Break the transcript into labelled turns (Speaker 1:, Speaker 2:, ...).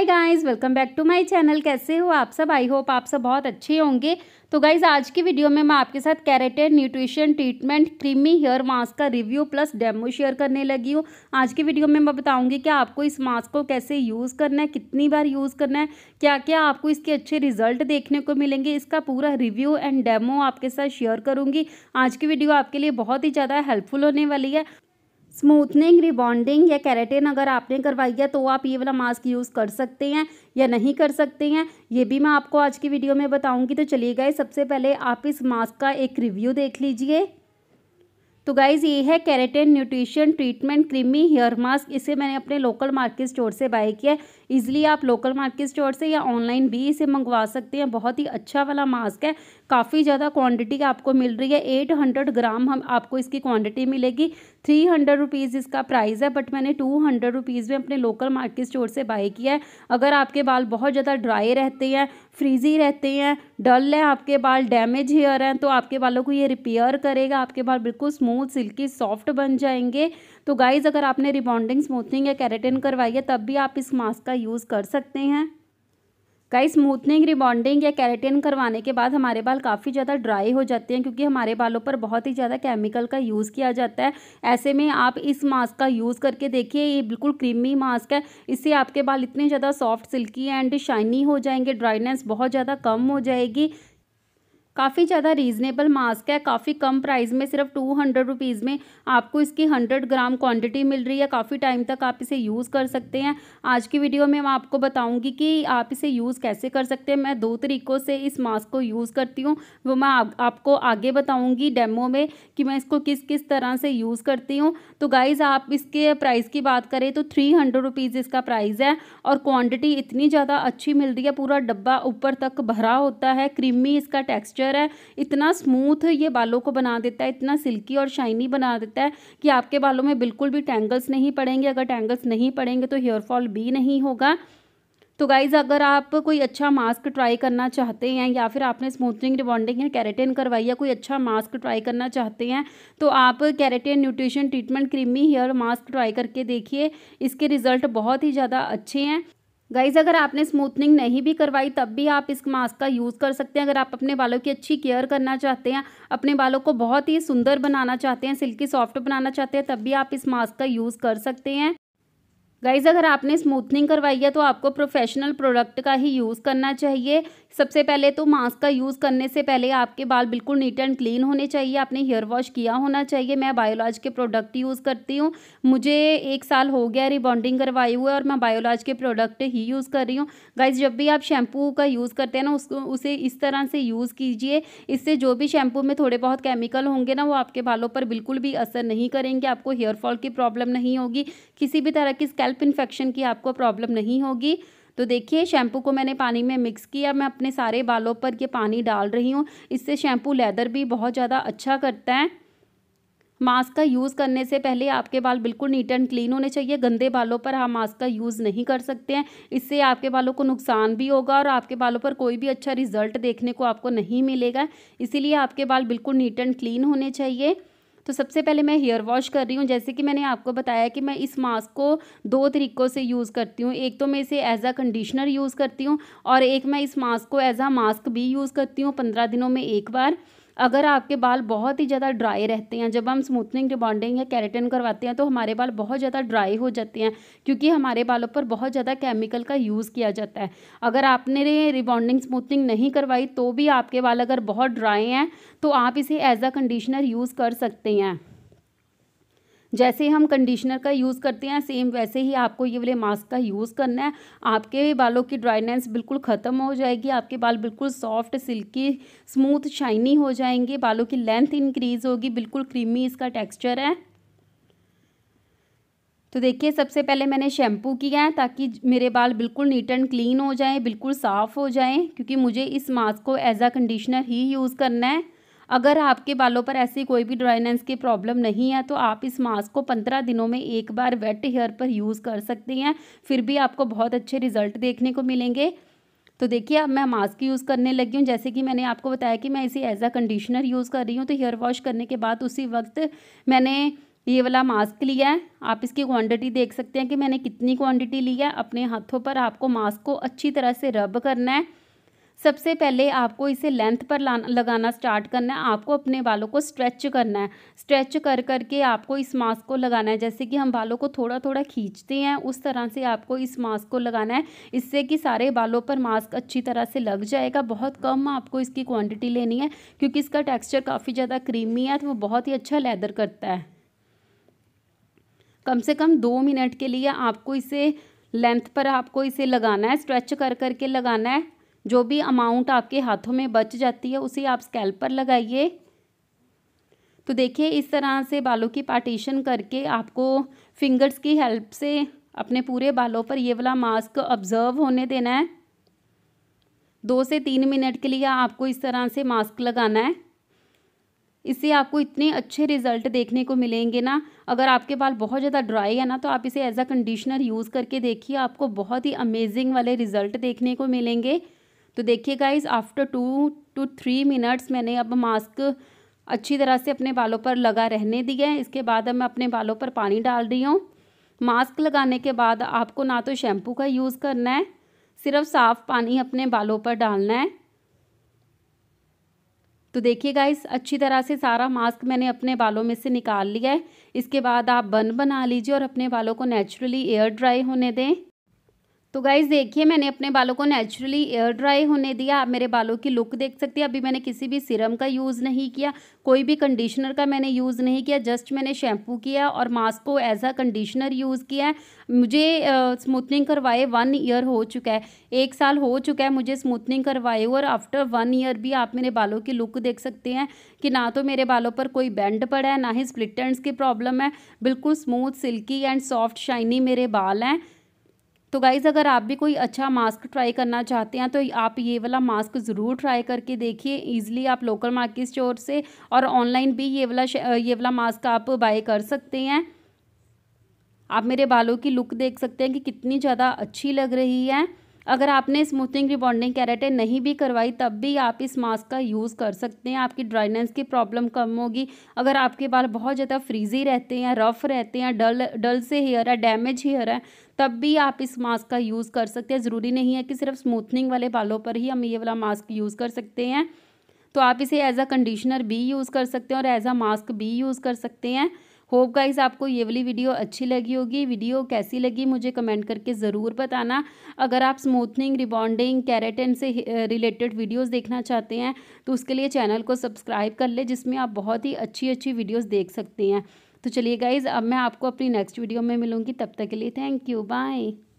Speaker 1: hi guys welcome back to my channel कैसे हो आप सब आई होप आप सब बहुत अच्छे होंगे तो गाइज आज की वीडियो में मैं आपके साथ keratin nutrition treatment creamy hair mask का रिव्यू प्लस डेमो शेयर करने लगी हूँ आज की वीडियो में मैं बताऊंगी कि आपको इस मास्क को कैसे यूज़ करना है कितनी बार यूज़ करना है क्या क्या आपको इसके अच्छे रिजल्ट देखने को मिलेंगे इसका पूरा रिव्यू एंड डेमो आपके साथ शेयर करूँगी आज की वीडियो आपके लिए बहुत ही ज़्यादा हेल्पफुल होने वाली है स्मूथनिंग रिबॉन्डिंग या कैरेटिन अगर आपने करवाई है तो आप ये वाला मास्क यूज़ कर सकते हैं या नहीं कर सकते हैं ये भी मैं आपको आज की वीडियो में बताऊंगी तो चलिए गए सबसे पहले आप इस मास्क का एक रिव्यू देख लीजिए तो गाइज़ ये है keratin nutrition treatment creamy hair mask इसे मैंने अपने लोकल मार्केट स्टोर से बाय किया ईजिली आप लोकल मार्केट स्टोर से या ऑनलाइन भी इसे मंगवा सकते हैं बहुत ही अच्छा वाला मास्क है काफ़ी ज़्यादा क्वांटिटी आपको मिल रही है एट हंड्रेड ग्राम हम आपको इसकी क्वांटिटी मिलेगी थ्री हंड्रेड रुपीज़ इसका प्राइस है बट मैंने टू हंड्रेड रुपीज़ में अपने लोकल मार्केट स्टोर से बाई किया है अगर आपके बाल बहुत ज़्यादा ड्राई रहते हैं फ्रीजी रहते हैं डल है आपके बाल डैमेज हेयर हैं तो आपके बालों को ये रिपेयर करेगा आपके बाल बिल्कुल स्मूथ सिल्की सॉफ्ट बन जाएंगे तो गाइज़ अगर आपने रिबॉन्डिंग स्मूथनिंग या कैरेटिन करवाई है तब भी आप इस मास्क का यूज़ कर सकते हैं कई स्मूथनिंग रिबॉन्डिंग या कैरेटिन करवाने के बाद हमारे बाल काफ़ी ज़्यादा ड्राई हो जाते हैं क्योंकि हमारे बालों पर बहुत ही ज़्यादा केमिकल का यूज़ किया जाता है ऐसे में आप इस मास्क का यूज़ करके देखिए ये बिल्कुल क्रीमी मास्क है इससे आपके बाल इतने ज़्यादा सॉफ्ट सिल्की एंड शाइनी हो जाएंगे ड्राइनेस बहुत ज़्यादा कम हो जाएगी काफ़ी ज़्यादा रीजनेबल मास्क है काफ़ी कम प्राइस में सिर्फ टू हंड्रेड रुपीज़ में आपको इसकी हंड्रेड ग्राम क्वांटिटी मिल रही है काफ़ी टाइम तक आप इसे यूज़ कर सकते हैं आज की वीडियो में मैं आपको बताऊँगी कि आप इसे यूज़ कैसे कर सकते हैं मैं दो तरीक़ों से इस मास्क को यूज़ करती हूँ वो मैं आप, आपको आगे बताऊँगी डेमो में कि मैं इसको किस किस तरह से यूज़ करती हूँ तो गाइज़ आप इसके प्राइस की बात करें तो थ्री हंड्रेड रुपीज़ इसका प्राइस है और क्वान्टिटी इतनी ज़्यादा अच्छी मिल रही है पूरा डब्बा ऊपर तक भरा होता है क्रीमी इसका टेक्स्चर कलर है इतना स्मूथ ये बालों को बना देता है इतना सिल्की और शाइनी बना देता है कि आपके बालों में बिल्कुल भी टैंगल्स नहीं पड़ेंगे अगर टैंगल्स नहीं पड़ेंगे तो हेयर फॉल भी नहीं होगा तो गाइज़ अगर आप कोई अच्छा मास्क ट्राई करना चाहते हैं या फिर आपने स्मूथनिंग रिबॉन्डिंग या कैरेटिन करवाई या कोई अच्छा मास्क ट्राई करना चाहते हैं तो आप keratin nutrition treatment creamy hair mask try करके देखिए इसके रिज़ल्ट बहुत ही ज़्यादा अच्छे हैं गाइज अगर आपने स्मूथनिंग नहीं भी करवाई तब भी आप इस मास्क का यूज़ कर सकते हैं अगर आप अपने बालों की अच्छी केयर करना चाहते हैं अपने बालों को बहुत ही सुंदर बनाना चाहते हैं सिल्की सॉफ्ट बनाना चाहते हैं तब भी आप इस मास्क का यूज़ कर सकते हैं गाइज़ अगर आपने स्मूथनिंग करवाई है तो आपको प्रोफेशनल प्रोडक्ट का ही यूज़ करना चाहिए सबसे पहले तो मास्क का यूज़ करने से पहले आपके बाल बिल्कुल नीट एंड क्लीन होने चाहिए आपने हेयर वॉश किया होना चाहिए मैं बायोलॉज के प्रोडक्ट यूज़ करती हूँ मुझे एक साल हो गया रिबॉन्डिंग करवाई हुए और मैं बायोलॉज के प्रोडक्ट ही यूज़ कर रही हूँ गाइज जब भी आप शैम्पू का यूज़ करते हैं ना उसको उसे इस तरह से यूज़ कीजिए इससे जो भी शैम्पू में थोड़े बहुत केमिकल होंगे ना वो आपके बालों पर बिल्कुल भी असर नहीं करेंगे आपको हेयरफॉल की प्रॉब्लम नहीं होगी किसी भी तरह की स्कैल्प इन्फेक्शन की आपको प्रॉब्लम नहीं होगी तो देखिए शैम्पू को मैंने पानी में मिक्स किया मैं अपने सारे बालों पर ये पानी डाल रही हूँ इससे शैम्पू लेदर भी बहुत ज़्यादा अच्छा करता है मास्क का यूज़ करने से पहले आपके बाल बिल्कुल नीट एंड क्लीन होने चाहिए गंदे बालों पर हम मास्क का यूज़ नहीं कर सकते हैं इससे आपके बालों को नुकसान भी होगा और आपके बालों पर कोई भी अच्छा रिजल्ट देखने को आपको नहीं मिलेगा इसीलिए आपके बाल बिल्कुल नीट एंड क्लीन होने चाहिए तो सबसे पहले मैं हेयर वॉश कर रही हूँ जैसे कि मैंने आपको बताया कि मैं इस मास्क को दो तरीक़ों से यूज़ करती हूँ एक तो मैं इसे एज अ कंडीशनर यूज़ करती हूँ और एक मैं इस मास्क को एज अ मास्क भी यूज़ करती हूँ पंद्रह दिनों में एक बार अगर आपके बाल बहुत ही ज़्यादा ड्राई रहते हैं जब हम स्मूथनिंग रिबॉन्डिंग या कैरेटिन करवाते हैं तो हमारे बाल बहुत ज़्यादा ड्राई हो जाते हैं क्योंकि हमारे बालों पर बहुत ज़्यादा केमिकल का यूज़ किया जाता है अगर आपने रिबॉन्डिंग स्मूथनिंग नहीं करवाई तो भी आपके बाल अगर बहुत ड्राई हैं तो आप इसे एज अ कंडीशनर यूज़ कर सकते हैं जैसे हम कंडीशनर का यूज़ करते हैं सेम वैसे ही आपको ये वाले मास्क का यूज़ करना है आपके बालों की ड्राइनेस बिल्कुल ख़त्म हो जाएगी आपके बाल बिल्कुल सॉफ्ट सिल्की स्मूथ शाइनी हो जाएंगे बालों की लेंथ इंक्रीज़ होगी बिल्कुल क्रीमी इसका टेक्स्चर है तो देखिए सबसे पहले मैंने शैम्पू किया है ताकि मेरे बाल बिल्कुल नीट एंड क्लीन हो जाएँ बिल्कुल साफ़ हो जाएँ क्योंकि मुझे इस मास्क को एज आ कंडीशनर ही यूज़ करना है अगर आपके बालों पर ऐसी कोई भी ड्राइनेस की प्रॉब्लम नहीं है तो आप इस मास्क को पंद्रह दिनों में एक बार वेट हेयर पर यूज़ कर सकते हैं फिर भी आपको बहुत अच्छे रिजल्ट देखने को मिलेंगे तो देखिए अब मैं मास्क यूज़ करने लगी हूँ जैसे कि मैंने आपको बताया कि मैं इसे एज आ कंडीशनर यूज़ कर रही हूँ तो हेयर वॉश करने के बाद उसी वक्त मैंने ये वाला मास्क लिया है आप इसकी क्वांटिटी देख सकते हैं कि मैंने कितनी क्वांटिटी ली है अपने हाथों पर आपको मास्क को अच्छी तरह से रब करना है सबसे पहले आपको इसे लेंथ पर लगाना स्टार्ट करना है आपको अपने बालों को स्ट्रेच करना है स्ट्रेच कर करके आपको इस मास्क को लगाना है जैसे कि हम बालों को थोड़ा थोड़ा खींचते हैं उस तरह से आपको इस मास्क को लगाना है इससे कि सारे बालों पर मास्क अच्छी तरह से लग जाएगा बहुत कम आपको इसकी क्वान्टिटी लेनी है क्योंकि इसका टेक्स्चर काफ़ी ज़्यादा क्रीमी है तो वो बहुत ही अच्छा लेदर करता है कम से कम दो मिनट के लिए आपको इसे लेंथ पर आपको इसे लगाना है स्ट्रेच कर करके लगाना है जो भी अमाउंट आपके हाथों में बच जाती है उसे आप स्कैल्प पर लगाइए तो देखिए इस तरह से बालों की पार्टीशन करके आपको फिंगर्स की हेल्प से अपने पूरे बालों पर ये वाला मास्क ऑब्जर्व होने देना है दो से तीन मिनट के लिए आपको इस तरह से मास्क लगाना है इससे आपको इतने अच्छे रिजल्ट देखने को मिलेंगे ना अगर आपके बाल बहुत ज़्यादा ड्राई है ना तो आप इसे एज अ कंडीशनर यूज़ करके देखिए आपको बहुत ही अमेजिंग वाले रिजल्ट देखने को मिलेंगे तो देखिए guys after two two three minutes मैंने अब मास्क अच्छी तरह से अपने बालों पर लगा रहने दिया है इसके बाद अब मैं अपने बालों पर पानी डाल रही हूँ मास्क लगाने के बाद आपको ना तो शैम्पू का यूज़ करना है सिर्फ साफ़ पानी अपने बालों पर डालना है तो देखिए गाइस अच्छी तरह से सारा मास्क मैंने अपने बालों में से निकाल लिया है इसके बाद आप बन बना लीजिए और अपने बालों को नेचुरली एयर ड्राई होने दें तो गाइज देखिए मैंने अपने बालों को नेचुरली एयर ड्राई होने दिया आप मेरे बालों की लुक देख सकते हैं अभी मैंने किसी भी सिरम का यूज़ नहीं किया कोई भी कंडीशनर का मैंने यूज़ नहीं किया जस्ट मैंने शैम्पू किया और मास्क को एज अ कंडीशनर यूज़ किया है मुझे स्मूथनिंग करवाए वन ईयर हो चुका है एक साल हो चुका है मुझे स्मूथनिंग करवाए और आफ्टर वन ईयर भी आप मेरे बालों की लुक देख सकते हैं कि ना तो मेरे बालों पर कोई बैंड पड़ा है ना ही स्प्लिटेंट्स की प्रॉब्लम है बिल्कुल smooth silky and soft shiny मेरे बाल हैं तो गाइज़ अगर आप भी कोई अच्छा मास्क ट्राई करना चाहते हैं तो आप ये वाला मास्क ज़रूर ट्राई करके देखिए ईजिली आप लोकल मार्केट स्टोर से और ऑनलाइन भी ये वाला ये वाला मास्क आप बाय कर सकते हैं आप मेरे बालों की लुक देख सकते हैं कि कितनी ज़्यादा अच्छी लग रही है अगर आपने स्मूथनिंग रिबॉन्डिंग कैरेटे नहीं भी करवाई तब भी आप इस मास्क का यूज़ कर सकते हैं आपकी ड्राइनेस की प्रॉब्लम कम होगी अगर आपके बाल बहुत ज़्यादा फ्रीजी रहते हैं रफ़ रहते हैं डल डल से हेयर है डैमेज हेयर है तब भी आप इस मास्क का यूज़ कर सकते हैं ज़रूरी नहीं है कि सिर्फ स्मूथनिंग वाले बालों पर ही हम ये वाला मास्क यूज़ कर सकते हैं तो आप इसे एज अ कंडीशनर भी यूज़ कर सकते हैं और एज अ मास्क भी यूज़ कर सकते हैं होप गाइज आपको ये वाली वीडियो अच्छी लगी होगी वीडियो कैसी लगी मुझे कमेंट करके ज़रूर बताना अगर आप स्मूथनिंग रिबॉन्डिंग कैरेटिन से रिलेटेड वीडियोज़ देखना चाहते हैं तो उसके लिए चैनल को सब्सक्राइब कर ले जिसमें आप बहुत ही अच्छी अच्छी वीडियोज़ देख सकते हैं तो चलिए गाइज़ अब मैं आपको अपनी नेक्स्ट वीडियो में मिलूँगी तब तक के लिए थैंक यू बाय